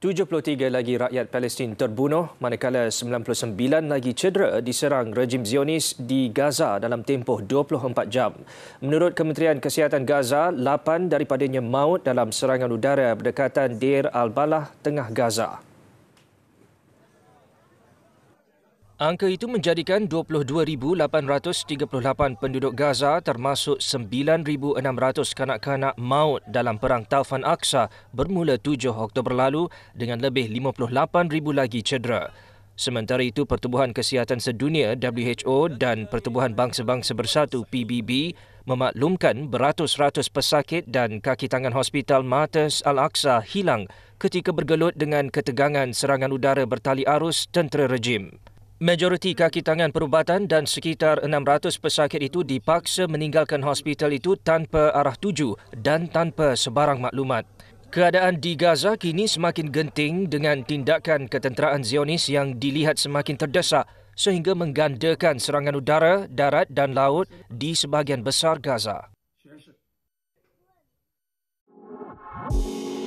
73 lagi rakyat Palestin terbunuh manakala 99 lagi cedera diserang rejim Zionis di Gaza dalam tempoh 24 jam. Menurut Kementerian Kesihatan Gaza, 8 daripadanya maut dalam serangan udara berdekatan Deir al-Balah, Tengah Gaza. Angka itu menjadikan 22,838 penduduk Gaza termasuk 9,600 kanak-kanak maut dalam Perang Taufan Aksa bermula 7 Oktober lalu dengan lebih 58,000 lagi cedera. Sementara itu, Pertubuhan Kesihatan Sedunia WHO dan Pertubuhan Bangsa-Bangsa Bersatu PBB memaklumkan beratus-ratus pesakit dan kaki tangan hospital Matas Al-Aqsa hilang ketika bergelut dengan ketegangan serangan udara bertali arus tentera rejim. Majoriti kaki tangan perubatan dan sekitar 600 pesakit itu dipaksa meninggalkan hospital itu tanpa arah tuju dan tanpa sebarang maklumat. Keadaan di Gaza kini semakin genting dengan tindakan ketenteraan Zionis yang dilihat semakin terdesak sehingga menggandakan serangan udara, darat dan laut di sebahagian besar Gaza. Sure, sure.